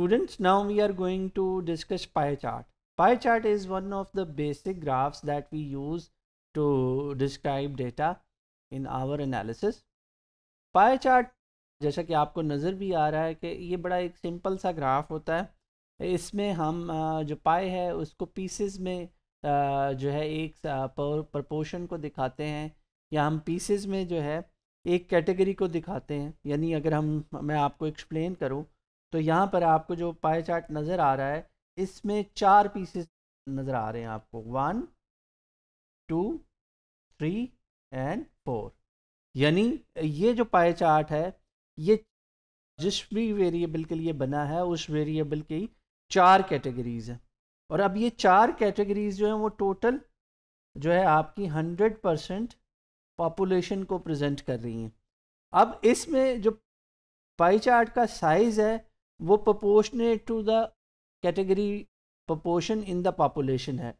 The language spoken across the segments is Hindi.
Students, now we are going to discuss pie chart. Pie chart is one of the basic graphs that we use to describe data in our analysis. Pie chart जैसा कि आपको नज़र भी आ रहा है कि ये बड़ा एक सिंपल सा ग्राफ होता है इसमें हम जो पाए है उसको पीसेस में जो है एक प्रपोर्शन को दिखाते हैं या हम पीसेस में जो है एक कैटेगरी को दिखाते हैं यानी अगर हम मैं आपको एक्सप्लेन करूं तो यहाँ पर आपको जो पाए चार्ट नज़र आ रहा है इसमें चार पीसेस नज़र आ रहे हैं आपको one two three and four यानी ये जो पाए चार्ट है ये जिस भी वेरिएबल के लिए बना है उस वेरिएबल की चार कैटेगरीज हैं और अब ये चार कैटेगरीज जो हैं वो टोटल जो है आपकी हंड्रेड परसेंट पॉपुलेशन को प्रेजेंट कर रही हैं अब इसमें जो पाई चार्ट का साइज़ है वो proportionate to the category proportion in the population है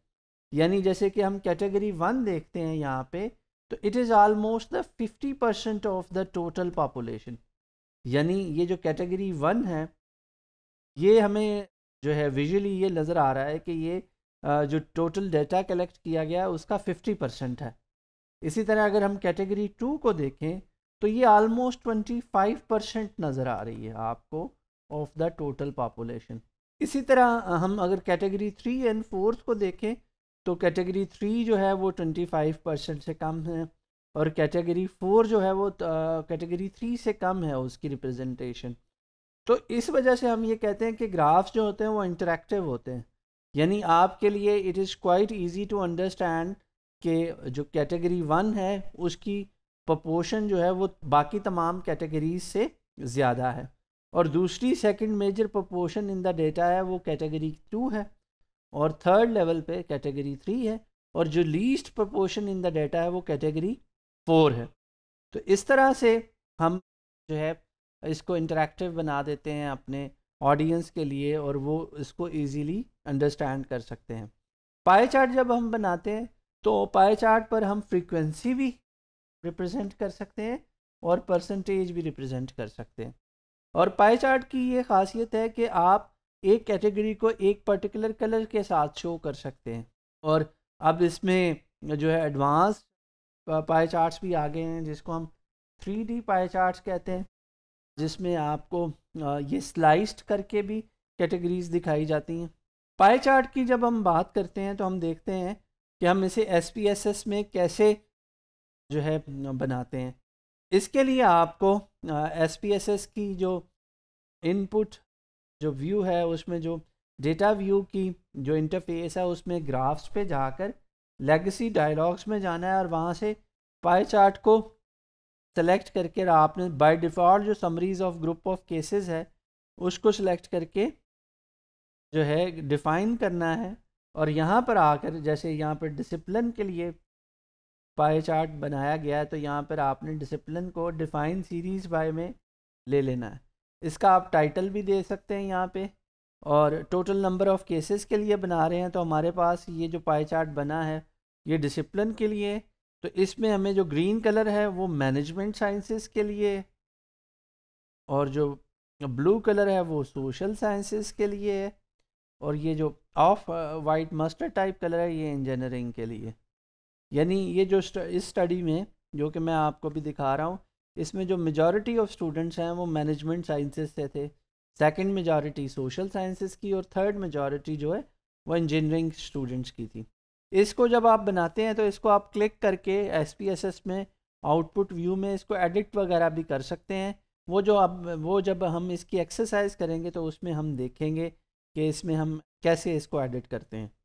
यानी जैसे कि हम कैटेगरी वन देखते हैं यहाँ पे तो it is almost the fifty percent of the total population यानी ये जो कैटेगरी वन है ये हमें जो है विजुअली ये नज़र आ रहा है कि ये जो टोटल डेटा कलेक्ट किया गया उसका फिफ्टी परसेंट है इसी तरह अगर हम कैटेगरी टू को देखें तो ये आलमोस्ट ट्वेंटी फाइव परसेंट नज़र आ रही है आपको ऑफ द टोटल पॉपुलेशन इसी तरह हम अगर कैटेगरी थ्री एंड फोर्थ को देखें तो कैटेगरी थ्री जो है वो ट्वेंटी फाइव परसेंट से कम है और कैटेगरी फोर जो है वो कैटेगरी थ्री से कम है उसकी रिप्रेजेंटेशन तो इस वजह से हम ये कहते हैं कि ग्राफ्स जो होते हैं वो इंटरेक्टिव होते हैं यानी आपके लिए it is quite easy to understand कि जो कैटेगरी वन है उसकी प्रपोशन जो है वो बाकी तमाम कैटेगरीज से ज़्यादा है और दूसरी second major proportion in the data है वो कैटेगरी टू है और थर्ड लेवल पे कैटेगरी थ्री है और जो least proportion in the data है वो कैटेगरी फोर है तो इस तरह से हम जो है इसको इंटरेक्टिव बना देते हैं अपने ऑडियंस के लिए और वो इसको इजीली अंडरस्टैंड कर सकते हैं पाए चार्ट जब हम बनाते हैं तो पाए चार्ट पर हम फ्रीक्वेंसी भी रिप्रेजेंट कर सकते हैं और परसेंटेज भी रिप्रेजेंट कर सकते हैं और पाई चार्ट की ये खासियत है कि आप एक कैटेगरी को एक पर्टिकुलर कलर के साथ शो कर सकते हैं और अब इसमें जो है एडवांस पाई चार्ट्स भी आ गए हैं जिसको हम थ्री डी पाई चार्ट्स कहते हैं जिसमें आपको ये स्लाइस्ड करके भी कैटेगरीज दिखाई जाती हैं पाई चार्ट की जब हम बात करते हैं तो हम देखते हैं कि हम इसे एस पी एस एस में कैसे जो है बनाते हैं इसके लिए आपको एस पी एस एस की जो इनपुट जो व्यू है उसमें जो डेटा व्यू की जो इंटरफेस है उसमें ग्राफ्स पे जाकर लेगेसी डायलॉग्स में जाना है और वहाँ से पाई चार्ट को सेलेक्ट करके आपने बाय डिफ़ॉल्ट जो summaries of group of cases है उसको सेलेक्ट करके जो है डिफ़ाइन करना है और यहाँ पर आकर जैसे यहाँ पर डिसिप्लिन के लिए पाए चार्ट बनाया गया है तो यहाँ पर आपने डिसिप्लिन को डिफाइन सीरीज बाय में ले लेना है इसका आप टाइटल भी दे सकते हैं यहाँ पे और टोटल नंबर ऑफ़ केसेस के लिए बना रहे हैं तो हमारे पास ये जो पाए चार्ट बना है ये डिसिप्लिन के लिए तो इसमें हमें जो ग्रीन कलर है वो मैनेजमेंट साइंसेस के लिए और जो ब्लू कलर है वो सोशल साइंसेस के लिए और ये जो off white mustard type colour है ये इंजीनियरिंग के लिए यानी ये जो इस स्टडी में जो कि मैं आपको भी दिखा रहा हूँ इसमें जो मेजॉरिटी ऑफ स्टूडेंट्स हैं वो मैनेजमेंट साइंसेस से थे सेकंड मेजॉरिटी सोशल साइंसेस की और थर्ड मेजॉरिटी जो है वो इंजीनियरिंग स्टूडेंट्स की थी इसको जब आप बनाते हैं तो इसको आप क्लिक करके एस में आउटपुट व्यू में इसको एडिट वगैरह भी कर सकते हैं वो जो अब वो जब हम इसकी एक्सरसाइज करेंगे तो उसमें हम देखेंगे कि इसमें हम कैसे इसको एडिट करते हैं